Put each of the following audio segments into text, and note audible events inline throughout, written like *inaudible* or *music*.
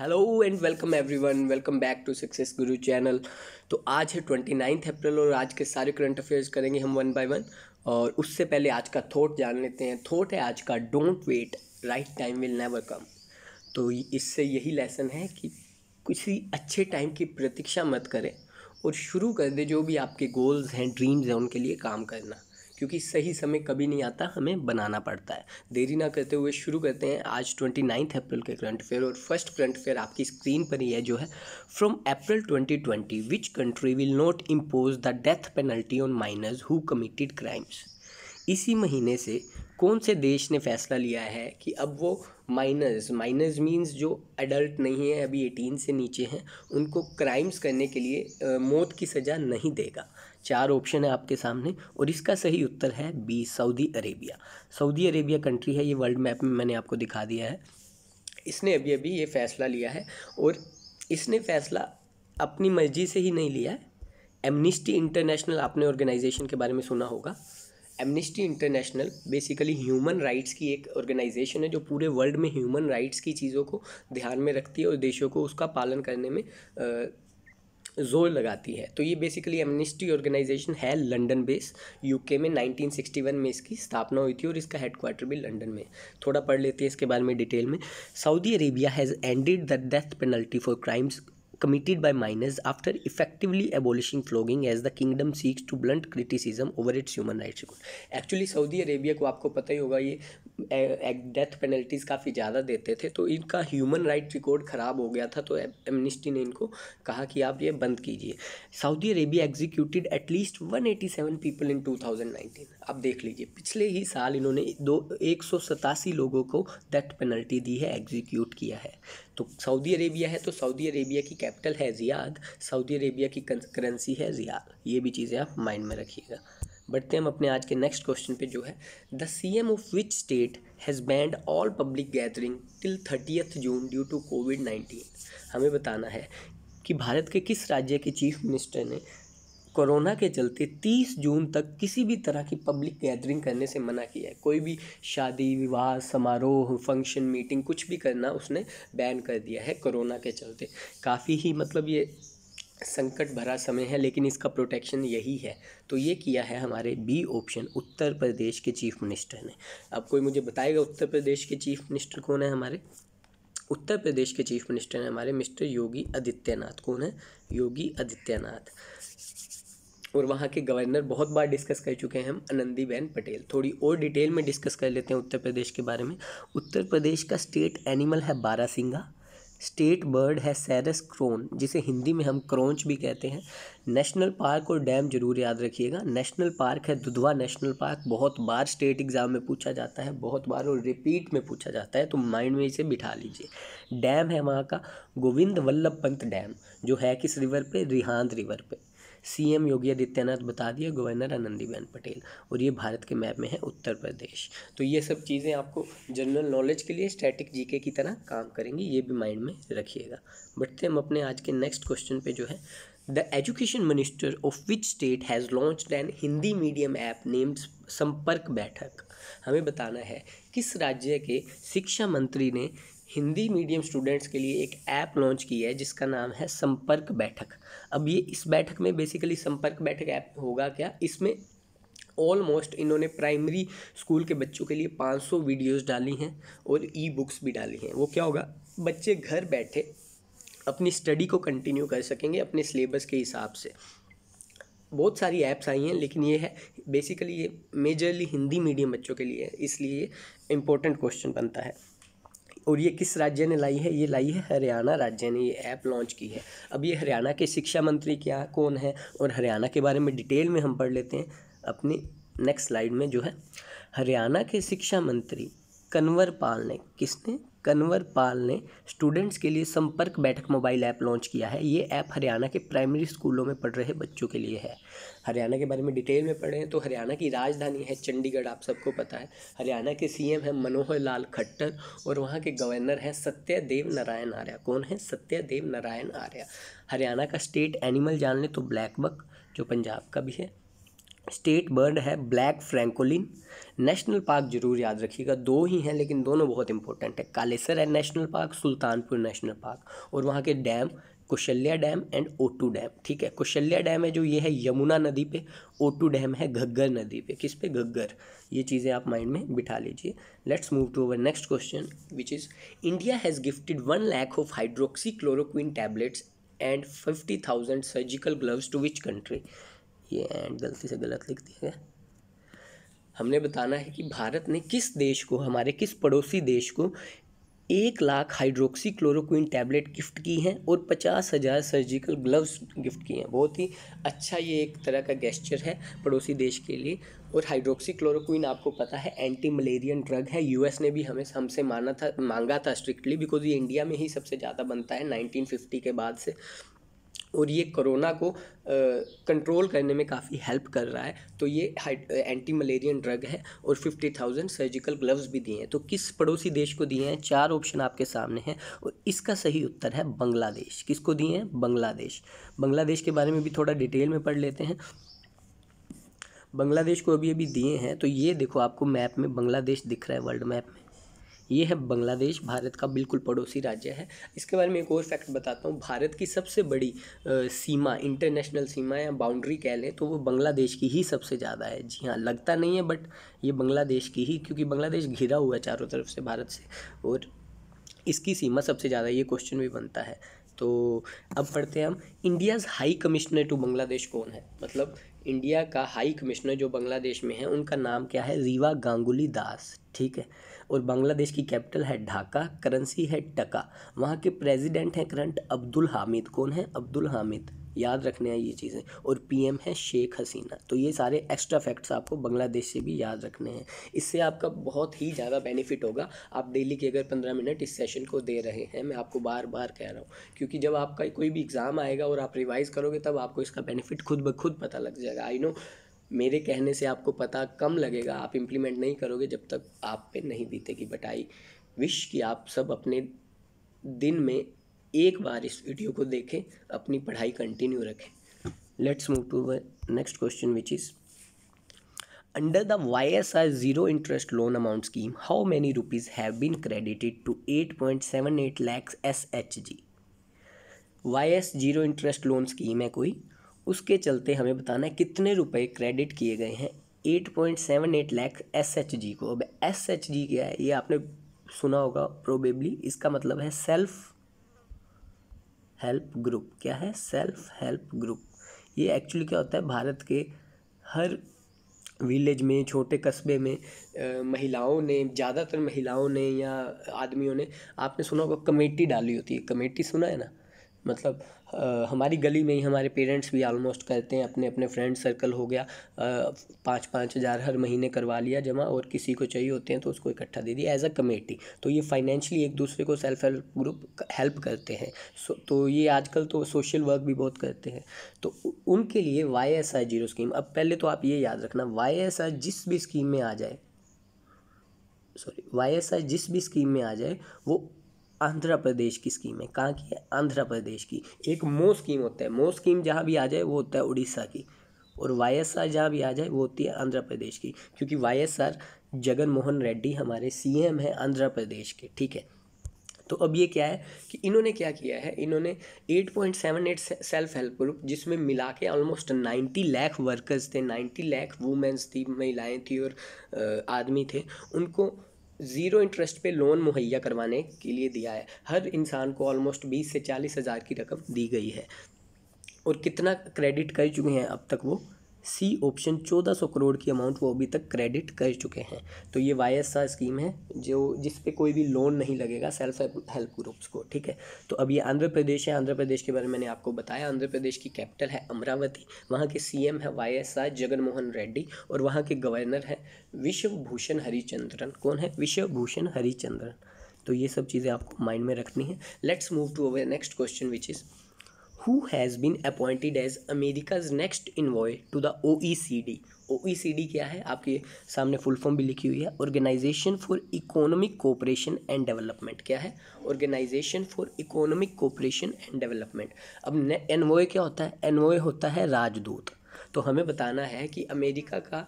Hello and welcome everyone welcome back to success Guru channel तो आज है ट्वेंटी नाइन्थ अप्रैल और आज के सारे करंट अफेयर्स करेंगे हम वन बाय वन और उससे पहले आज का थॉट जान लेते हैं थॉट है आज का don't wait right time will never come तो इससे यही लेसन है कि किसी अच्छे टाइम की प्रतीक्षा मत करें और शुरू कर दे जो भी आपके गोल्स हैं ड्रीम्स हैं उनके लिए काम करना क्योंकि सही समय कभी नहीं आता हमें बनाना पड़ता है देरी ना करते हुए शुरू करते हैं आज ट्वेंटी नाइन्थ अप्रैल के करंट अफेयर और फर्स्ट करंट अफेयर आपकी स्क्रीन पर ही है जो है from April twenty twenty which country will not impose the death penalty on minors who committed crimes इसी महीने से कौन से देश ने फैसला लिया है कि अब वो माइनर्स माइनर्स मींस जो एडल्ट नहीं है अभी एटीन से नीचे हैं उनको क्राइम्स करने के लिए मौत की सज़ा नहीं देगा चार ऑप्शन है आपके सामने और इसका सही उत्तर है B Saudi Arabia Saudi Arabia country है ये वर्ल्ड मैप में मैंने आपको दिखा दिया है इसने अभी अभी ये फ़ैसला लिया है और इसने फैसला अपनी मर्जी से ही नहीं लिया है एमनिस्टी इंटरनेशनल आपने ऑर्गेनाइजेशन के बारे में सुना होगा Amnesty International basically human rights की एक ऑर्गेनाइजेशन है जो पूरे वर्ल्ड में ह्यूमन राइट्स की चीज़ों को ध्यान में रखती है और देशों को उसका पालन करने में आ, जोर लगाती है तो ये बेसिकली एमनेस्टी ऑर्गेनाइजेशन है लंदन बेस यूके में 1961 में इसकी स्थापना हुई थी और इसका हेडक्वार्टर भी लंदन में थोड़ा पढ़ लेते हैं इसके बारे में डिटेल में Saudi Arabia has ended the death penalty for crimes committed by miners after effectively abolishing flogging as the kingdom seeks to blunt criticism over its human rights record actually saudi arabia ko aapko pata hi hoga ye death penalties kafi zyada dete the to inka human rights record kharab ho gaya tha to amnesty ne inko kaha ki aap ye band kijiye saudi arabia executed at least 187 people in 2019 आप देख लीजिए पिछले ही साल इन्होंने दो एक सौ सतासी लोगों को डेथ पेनल्टी दी है एग्जीक्यूट किया है तो सऊदी अरेबिया है तो सऊदी अरेबिया की कैपिटल है जियाद सऊदी अरेबिया की करेंसी है जियाद ये भी चीज़ें आप माइंड में रखिएगा बढ़ते हम अपने आज के नेक्स्ट क्वेश्चन पे जो है the C M of which state has banned all public gathering till thirtieth June due to COVID nineteen हमें बताना है कि भारत के किस राज्य के चीफ मिनिस्टर ने कोरोना के चलते 30 जून तक किसी भी तरह की पब्लिक गैदरिंग करने से मना किया है कोई भी शादी विवाह समारोह फंक्शन मीटिंग कुछ भी करना उसने बैन कर दिया है कोरोना के चलते काफ़ी ही मतलब ये संकट भरा समय है लेकिन इसका प्रोटेक्शन यही है तो ये किया है हमारे बी ऑप्शन उत्तर प्रदेश के चीफ मिनिस्टर ने अब कोई मुझे बताएगा उत्तर प्रदेश के चीफ मिनिस्टर कौन है हमारे उत्तर प्रदेश के चीफ मिनिस्टर हैं हमारे मिस्टर योगी आदित्यनाथ कौन है योगी आदित्यनाथ और वहाँ के गवर्नर बहुत बार डिस्कस कर चुके हैं हम आनंदीबेन पटेल थोड़ी और डिटेल में डिस्कस कर लेते हैं उत्तर प्रदेश के बारे में उत्तर प्रदेश का स्टेट एनिमल है बारासिंगा स्टेट बर्ड है सैरस क्रोन जिसे हिंदी में हम क्रोंच भी कहते हैं नेशनल पार्क और डैम जरूर याद रखिएगा नेशनल पार्क है दुधवा नेशनल पार्क बहुत बार स्टेट एग्ज़ाम में पूछा जाता है बहुत बार और रिपीट में पूछा जाता है तो माइंड में इसे बिठा लीजिए डैम है वहाँ का गोविंद वल्लभ पंत डैम जो है किस रिवर पे रिहांद रिवर पे सीएम योगी आदित्यनाथ बता दिया गवर्नर आनंदीबेन पटेल और ये भारत के मैप में है उत्तर प्रदेश तो ये सब चीज़ें आपको जनरल नॉलेज के लिए स्टैटिक जीके की तरह काम करेंगी ये भी माइंड में रखिएगा बढ़ते हम अपने आज के नेक्स्ट क्वेश्चन पर जो है the education minister of which state has launch an Hindi medium app named Sampark Baithak हमें बताना है किस राज्य के शिक्षा मंत्री ने हिंदी मीडियम स्टूडेंट्स के लिए एक ऐप लॉन्च की है जिसका नाम है संपर्क बैठक अब ये इस बैठक में बेसिकली संपर्क बैठक ऐप होगा क्या इसमें ऑलमोस्ट इन्होंने प्राइमरी स्कूल के बच्चों के लिए 500 वीडियोस डाली हैं और ई बुक्स भी डाली हैं वो क्या होगा बच्चे घर बैठे अपनी स्टडी को कंटिन्यू कर सकेंगे अपने सिलेबस के हिसाब से बहुत सारी ऐप्स आई हैं लेकिन ये है बेसिकली ये मेजरली हिंदी मीडियम बच्चों के लिए है इसलिए इंपॉर्टेंट क्वेश्चन बनता है और ये किस राज्य ने लाई है ये लाई है हरियाणा राज्य ने ये ऐप लॉन्च की है अब ये हरियाणा के शिक्षा मंत्री क्या कौन है और हरियाणा के बारे में डिटेल में हम पढ़ लेते हैं अपनी नेक्स्ट स्लाइड में जो है हरियाणा के शिक्षा मंत्री कन्वर पाल ने किसने कन्वर पाल ने स्टूडेंट्स के लिए संपर्क बैठक मोबाइल ऐप लॉन्च किया है ये ऐप हरियाणा के प्राइमरी स्कूलों में पढ़ रहे बच्चों के लिए है हरियाणा के बारे में डिटेल में पढ़ें तो हरियाणा की राजधानी है चंडीगढ़ आप सबको पता है हरियाणा के सीएम हैं मनोहर लाल खट्टर और वहाँ के गवर्नर हैं सत्यदेव नारायण आर्या कौन है सत्यदेव नारायण आर्या हरियाणा का स्टेट एनिमल जान लें तो ब्लैक बक जो पंजाब का भी है स्टेट बर्ड है ब्लैक फ्रैंकोलिन नेशनल पार्क जरूर याद रखिएगा दो ही हैं लेकिन दोनों बहुत इंपॉर्टेंट है कालेसर है national park Sultanpur national park और वहाँ के dam Kaushalya dam and Ottu dam ठीक है कुशल्या डैम है जो ये है यमुना नदी पे ओटू डैम है घग्गर नदी पे किस पे घग्गर ये चीज़ें आप माइंड में बिठा लीजिए let's move to our next question which is India has gifted one lakh of hydroxychloroquine tablets and fifty thousand surgical gloves to which country ये एंड गलती से गलत लिख दिया गया हमने बताना है कि भारत ने किस देश को हमारे किस पड़ोसी देश को एक lakh hydroxychloroquine tablet gift की हैं और पचास हज़ार सर्जिकल ग्लव्स गिफ्ट किए हैं बहुत ही अच्छा ये एक तरह का गेस्चर है पड़ोसी देश के लिए और हाइड्रोक्सी क्लोरोक्विन आपको पता है एंटी मलेरियन ड्रग है यूएस ने भी हमें हमसे माना था मांगा था स्ट्रिक्टली बिकॉज ये इंडिया में ही सबसे ज़्यादा बनता है नाइनटीन के बाद से और ये कोरोना को कंट्रोल करने में काफ़ी हेल्प कर रहा है तो ये एंटी मलेरियन ड्रग है और फिफ्टी थाउजेंड सर्जिकल ग्लव्स भी दिए हैं तो किस पड़ोसी देश को दिए हैं चार ऑप्शन आपके सामने हैं और इसका सही उत्तर है बांग्लादेश किसको दिए हैं बांग्लादेश बांग्लादेश के बारे में भी थोड़ा डिटेल में पढ़ लेते हैं बांग्लादेश को अभी अभी दिए हैं तो ये देखो आपको मैप में बांग्लादेश दिख रहा है वर्ल्ड मैप में ये है बांग्लादेश भारत का बिल्कुल पड़ोसी राज्य है इसके बारे में एक और फैक्ट बताता हूँ भारत की सबसे बड़ी आ, सीमा इंटरनेशनल सीमा या बाउंड्री कह लें तो वो बांग्लादेश की ही सबसे ज़्यादा है जी हाँ लगता नहीं है बट ये बांग्लादेश की ही क्योंकि बांग्लादेश घिरा हुआ है चारों तरफ से भारत से और इसकी सीमा सबसे ज़्यादा ये क्वेश्चन भी बनता है तो अब पढ़ते हैं हम India's high commissioner to Bangladesh कौन है मतलब इंडिया का हाई कमिश्नर जो बांग्लादेश में है उनका नाम क्या है रीवा गांगुली दास ठीक है और बांग्लादेश की कैपिटल है ढाका करेंसी है टका वहाँ के प्रेसिडेंट हैं करंट अब्दुल हामिद कौन है अब्दुल हामिद याद रखने हैं ये चीज़ें और पीएम है शेख हसीना तो ये सारे एक्स्ट्रा फैक्ट्स आपको बांग्लादेश से भी याद रखने हैं इससे आपका बहुत ही ज़्यादा बेनिफिट होगा आप डेली के अगर पंद्रह मिनट इस सेशन को दे रहे हैं मैं आपको बार बार कह रहा हूँ क्योंकि जब आपका कोई भी एग्ज़ाम आएगा और आप रिवाइज़ करोगे तब आपको इसका बेनिफिट खुद ब खुद पता लग जाएगा आई नो मेरे कहने से आपको पता कम लगेगा आप इम्प्लीमेंट नहीं करोगे जब तक आप पे नहीं बीतेगी बट आई विश कि आप सब अपने दिन में एक बार इस वीडियो को देखें अपनी पढ़ाई कंटिन्यू रखें let's move to next question which is under the Y S zero interest loan amount scheme how many rupees have been credited to eight point seven eight lakhs S H G Y S zero interest loan scheme है कोई उसके चलते हमें बताना है कितने रुपए credit किए गए हैं 8.78 लैख एस एच जी को अब एस एच जी क्या है ये आपने सुना होगा प्रोबेबली इसका मतलब है सेल्फ हेल्प ग्रुप क्या है सेल्फ हेल्प ग्रुप ये एक्चुअली क्या होता है भारत के हर विलेज में छोटे कस्बे में आ, महिलाओं ने ज़्यादातर महिलाओं ने या आदमियों ने आपने सुना होगा कमेटी डाली होती है कमेटी सुना है ना मतलब हमारी गली में ही हमारे पेरेंट्स भी आलमोस्ट करते हैं अपने अपने फ्रेंड सर्कल हो गया पाँच पाँच हज़ार हर महीने करवा लिया जमा और किसी को चाहिए होते हैं तो उसको इकट्ठा दे दिया एज अ कमेटी तो ये फाइनेंशियली एक दूसरे को सेल्फ हेल्प ग्रुप हेल्प करते हैं सो तो ये आजकल तो सोशल वर्क भी बहुत करते हैं तो उनके लिए Y S I zero scheme अब पहले तो आप ये याद रखना वाई एस आई जिस भी स्कीम में आ जाए सॉरी वाई एस आई जिस भी स्कीम में आ जाए वो आंध्र प्रदेश की स्कीम है कहाँ की है आंध्र प्रदेश की एक मो स्कीम होता है मो स्कीम जहाँ भी आ जाए वो होता है उड़ीसा की और वाई एस आर जहाँ भी आ जाए वो होती है आंध्र प्रदेश की क्योंकि Y S R Jagan Mohan Reddy हमारे सी एम है आंध्र प्रदेश के ठीक है तो अब ये क्या है कि इन्होंने क्या किया है इन्होंने eight point seven eight self help group जिसमें मिला के ऑलमोस्ट नाइन्टी लाख वर्कर्स थे नाइन्टी लाख वुमेंस थी महिलाएं थी और आदमी थे उनको ज़ीरो इंटरेस्ट पे लोन मुहैया करवाने के लिए दिया है हर इंसान को ऑलमोस्ट बीस से चालीस हज़ार की रकम दी गई है और कितना क्रेडिट कर चुके हैं अब तक वो सी ऑप्शन चौदह सौ करोड़ की अमाउंट वो अभी तक क्रेडिट कर चुके हैं तो ये वाई एस स्कीम है जो जिस पे कोई भी लोन नहीं लगेगा सेल्फ हेल्प ग्रुप्स को ठीक है तो अब ये आंध्र प्रदेश है आंध्र प्रदेश के बारे में मैंने आपको बताया आंध्र प्रदेश की कैपिटल है अमरावती वहाँ के एम है Y S R Jaganmohan Reddy और वहाँ के गवर्नर है विश्वभूषण हरिचंद्रन कौन है विश्वभूषण हरिचंद्रन तो ये सब चीज़ें आपको माइंड में रखनी है let's move to our next question which is who has been appointed as America's next envoy to the OECD. OECD क्या है आपके सामने फुल फॉर्म भी लिखी हुई है organisation for economic cooperation and development क्या है organisation for economic cooperation and development अब एनवोए क्या होता है एनवोए होता है राजदूत तो हमें बताना है कि अमेरिका का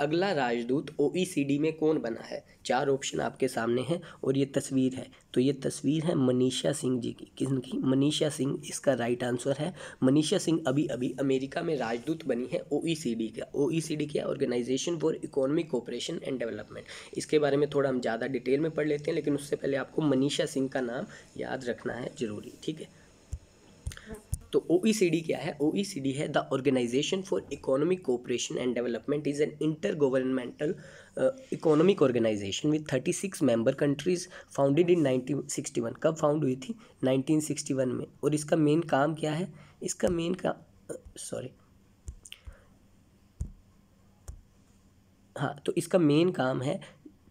अगला राजदूत ओ e में कौन बना है चार ऑप्शन आपके सामने हैं और ये तस्वीर है तो ये तस्वीर है मनीषा सिंह जी की किन की मनीषा सिंह इसका राइट आंसर है मनीषा सिंह अभी अभी अमेरिका में राजदूत बनी है ओ e का ओ e क्या organisation for economic cooperation and development इसके बारे में थोड़ा हम ज़्यादा डिटेल में पढ़ लेते हैं लेकिन उससे पहले आपको मनीषा सिंह का नाम याद रखना है ज़रूरी ठीक है तो ओ e क्या है ओ e है the organisation for economic cooperation and development is an intergovernmental economic organisation with thirty six member countries founded in nineteen sixty one कब फाउंड हुई थी नाइनटीन सिक्सटी वन में और इसका मेन काम क्या है इसका मेन काम सॉरी uh, हाँ तो इसका मेन काम है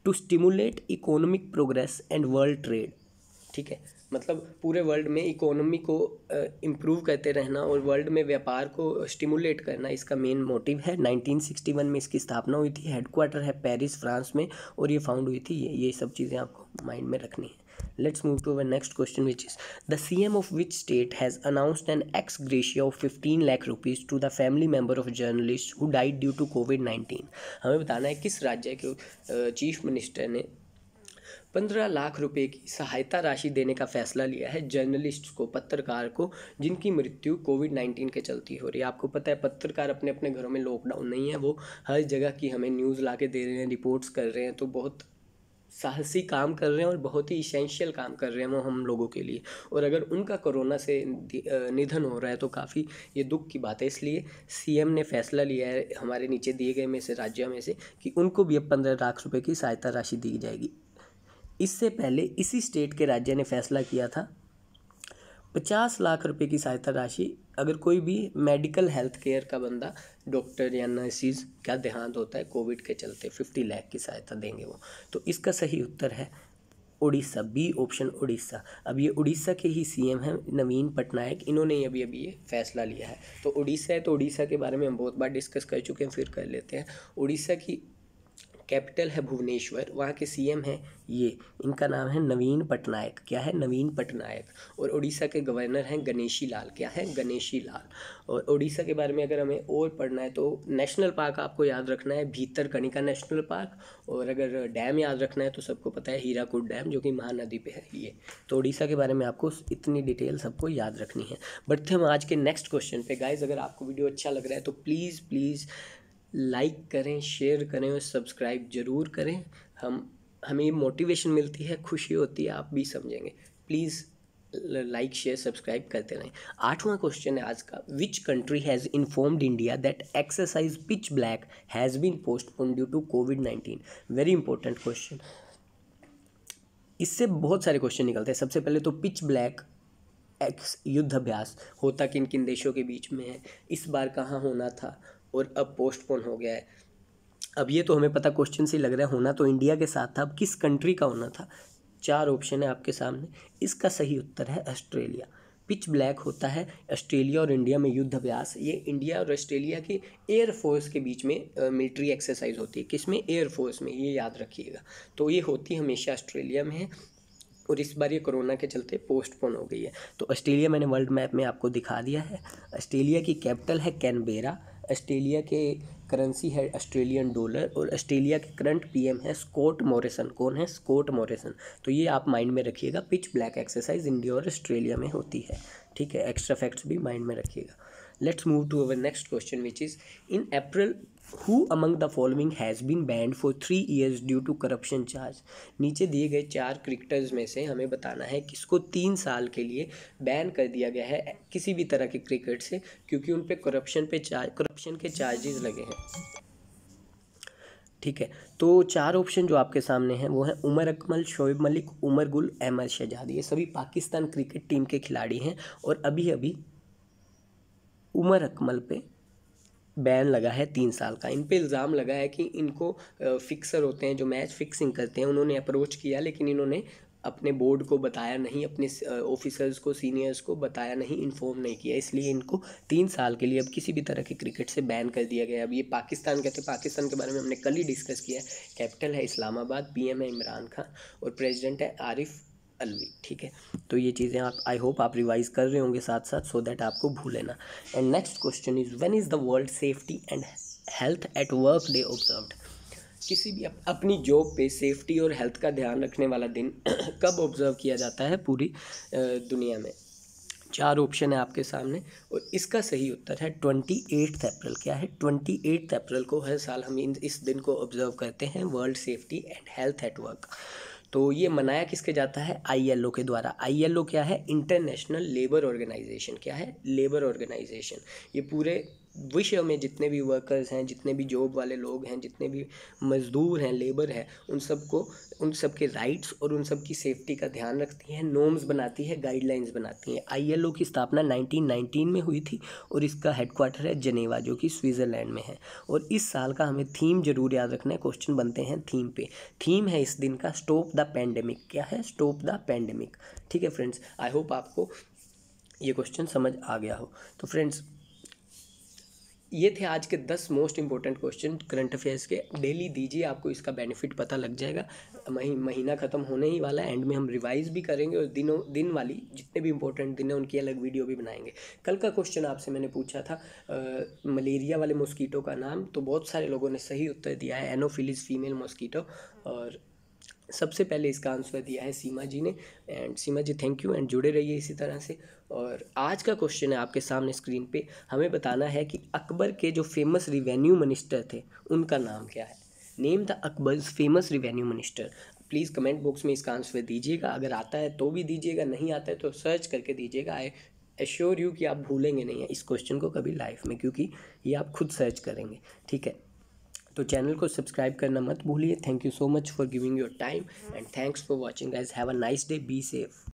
to stimulate economic progress and world trade ठीक है मतलब पूरे वर्ल्ड में इकोनॉमी को इम्प्रूव करते रहना और वर्ल्ड में व्यापार को स्टिमुलेट करना इसका मेन मोटिव है 1961 में इसकी स्थापना हुई थी हेडक्वार्टर है पेरिस फ्रांस में और ये फाउंड हुई थी ये ये सब चीज़ें आपको माइंड में रखनी है let's move to our next question which is the C M of which state has announced an ex gratia of fifteen lakh rupees to the family member of journalist who died due to COVID nineteen हमें बताना है किस राज्य के chief minister ने पंद्रह लाख रुपए की सहायता राशि देने का फैसला लिया है जर्नलिस्ट को पत्रकार को जिनकी मृत्यु कोविड नाइन्टीन के चलती हो रही है आपको पता है पत्रकार अपने अपने घरों में लॉकडाउन नहीं है वो हर जगह की हमें न्यूज़ ला के दे रहे हैं रिपोर्ट्स कर रहे हैं तो बहुत साहसी काम कर रहे हैं और बहुत ही इसेंशियल काम कर रहे हैं वो हम लोगों के लिए और अगर उनका कोरोना से निधन हो रहा है तो काफ़ी ये दुख की बात है इसलिए सीएम ने फैसला लिया है हमारे नीचे दिए गए में से राज्यों में से कि उनको भी अब पंद्रह लाख रुपए की सहायता राशि दी जाएगी इससे पहले इसी स्टेट के राज्य ने फैसला किया था पचास लाख रुपए की सहायता राशि अगर कोई भी मेडिकल हेल्थ केयर का बंदा डॉक्टर या नर्सिस का देहांत होता है कोविड के चलते फिफ्टी लाख की सहायता देंगे वो तो इसका सही उत्तर है उड़ीसा बी ऑप्शन उड़ीसा अब ये उड़ीसा के ही सीएम हैं नवीन पटनायक इन्होंने अभी अभी ये फैसला लिया है तो उड़ीसा है तो उड़ीसा के बारे में हम बहुत बार डिस्कस कर चुके हैं फिर कर लेते हैं उड़ीसा की कैपिटल है भुवनेश्वर वहाँ के सीएम हैं ये इनका नाम है नवीन पटनायक क्या है नवीन पटनायक और उड़ीसा के गवर्नर हैं गणेशी लाल क्या है गणेशी लाल और उड़ीसा के बारे में अगर हमें और पढ़ना है तो नेशनल पार्क आपको याद रखना है भीतर कनिका नेशनल पार्क और अगर डैम याद रखना है तो सबको पता है हीराकूट डैम जो कि महानदी पर है ये तो उड़ीसा के बारे में आपको इतनी डिटेल सबको याद रखनी है बढ़ते हम आज के नेक्स्ट क्वेश्चन पे गाइज अगर आपको वीडियो अच्छा लग रहा है तो प्लीज़ प्लीज़ लाइक करें शेयर करें और सब्सक्राइब ज़रूर करें हम हमें मोटिवेशन मिलती है खुशी होती है आप भी समझेंगे प्लीज़ लाइक शेयर सब्सक्राइब करते रहें आठवां क्वेश्चन है आज का which country has informed India that exercise Pitch Black has been postpone due to COVID nineteen very important question इससे बहुत सारे क्वेश्चन निकलते हैं सबसे पहले तो पिच ब्लैक एक्स युद्धाभ्यास होता किन किन देशों के बीच में है इस बार कहाँ होना था और अब पोस्टपोन हो गया है अब ये तो हमें पता क्वेश्चन से लग रहा है होना तो इंडिया के साथ था अब किस कंट्री का होना था चार ऑप्शन है आपके सामने इसका सही उत्तर है ऑस्ट्रेलिया पिच ब्लैक होता है ऑस्ट्रेलिया और इंडिया में युद्ध अभ्यास ये इंडिया और ऑस्ट्रेलिया की एयरफोर्स के बीच में मिलिट्री एक्सरसाइज होती है किसमें एयरफोर्स में ये याद रखिएगा तो ये होती हमेशा ऑस्ट्रेलिया में है और इस बार ये कोरोना के चलते पोस्टपोन हो गई है तो ऑस्ट्रेलिया मैंने वर्ल्ड मैप में आपको दिखा दिया है ऑस्ट्रेलिया की कैपिटल है कैनबेरा ऑस्ट्रेलिया के करेंसी है ऑस्ट्रेलियन डॉलर और ऑस्ट्रेलिया के करंट पीएम है स्कॉट मॉरिसन कौन है स्कॉट मॉरिसन तो ये आप माइंड में रखिएगा पिच ब्लैक एक्सरसाइज इंडिया और ऑस्ट्रेलिया में होती है ठीक है एक्स्ट्रा फैक्ट्स भी माइंड में रखिएगा let's move to our next question which is in April who among the following has been banned for three years due to corruption charge नीचे दिए गए चार क्रिकेटर्स में से हमें बताना है किसको तीन साल के लिए बैन कर दिया गया है किसी भी तरह के क्रिकेट से क्योंकि उन पर करप्शन पे चार्ज करप्शन के चार्जेस लगे हैं ठीक है तो चार ऑप्शन जो आपके सामने हैं वो हैं उमर अकमल शोएब मलिक उमर गुल अहमद शहजाद ये सभी पाकिस्तान क्रिकेट टीम के खिलाड़ी हैं और अभी अभी उमर अकमल पे बैन लगा है तीन साल का इन पर इल्ज़ाम लगा है कि इनको फिक्सर होते हैं जो मैच फिक्सिंग करते हैं उन्होंने अप्रोच किया लेकिन इन्होंने अपने बोर्ड को बताया नहीं अपने ऑफिसर्स को सीनियर्स को बताया नहीं इन्फॉर्म नहीं किया इसलिए इनको तीन साल के लिए अब किसी भी तरह के क्रिकेट से बैन कर दिया गया अब ये पाकिस्तान कहते हैं पाकिस्तान के बारे में हमने कल ही डिस्कस किया है कैपिटल है इस्लामाबाद पीएम है इमरान खान और प्रेसिडेंट है आरिफ अलवी ठीक है तो ये चीज़ें आप आई होप आप रिवाइज कर रहे होंगे साथ साथ सो so दैट आपको भूले and next question is when is the World Safety and Health at Work Day observe किसी भी अप, अपनी जॉब पे सेफ्टी और हेल्थ का ध्यान रखने वाला दिन *coughs* कब ऑब्जर्व किया जाता है पूरी दुनिया में चार ऑप्शन है आपके सामने और इसका सही उत्तर है ट्वेंटी एट्थ अप्रैल क्या है ट्वेंटी एट्थ अप्रैल को हर साल हम इन इस दिन को ऑब्जर्व करते हैं World Safety and Health at Work तो ये मनाया किसके जाता है आईएलओ के द्वारा आईएलओ क्या है इंटरनेशनल लेबर ऑर्गेनाइजेशन क्या है लेबर ऑर्गेनाइजेशन ये पूरे विश्व में जितने भी वर्कर्स हैं जितने भी जॉब वाले लोग हैं जितने भी मज़दूर हैं लेबर हैं उन सबको उन सब के राइट्स और उन सब की सेफ्टी का ध्यान रखती है नॉर्म्स बनाती है गाइडलाइंस बनाती है आईएलओ की स्थापना 1919 में हुई थी और इसका हेडक्वार्टर है जनेवा जो कि स्विट्ज़रलैंड में है और इस साल का हमें थीम जरूर याद रखना है क्वेश्चन बनते हैं थीम पे थीम है इस दिन का स्टॉप द पैंडमिक क्या है स्टॉप द पैंडमिक ठीक है फ्रेंड्स आई होप आपको ये क्वेश्चन समझ आ गया हो तो फ्रेंड्स ये थे आज के दस most important question current affairs के डेली दीजिए आपको इसका बेनिफिट पता लग जाएगा मही महीना ख़त्म होने ही वाला है एंड में हम रिवाइज भी करेंगे और दिनों दिन वाली जितने भी इंपॉर्टेंट दिन हैं उनकी अलग वीडियो भी बनाएंगे कल का क्वेश्चन आपसे मैंने पूछा था आ, मलेरिया वाले मॉस्कीटो का नाम तो बहुत सारे लोगों ने सही उत्तर दिया है एनोफिलिस फीमेल मॉस्कीटो और सबसे पहले इसका आंसर दिया है सीमा जी ने and Seema ji thank you and जुड़े रहिए इसी तरह से और आज का क्वेश्चन है आपके सामने स्क्रीन पे हमें बताना है कि अकबर के जो फेमस रिवेन्यू मिनिस्टर थे उनका नाम क्या है name the Akbar famous revenue minister please comment box में इसका आंसर दीजिएगा अगर आता है तो भी दीजिएगा नहीं आता है तो सर्च करके दीजिएगा आई एश्योर यू कि आप भूलेंगे नहीं है इस क्वेश्चन को कभी लाइफ में क्योंकि ये आप खुद सर्च करेंगे ठीक है तो चैनल को सब्सक्राइब करना मत भूलिए thank you so much for giving your time and thanks for watching guys have a nice day be safe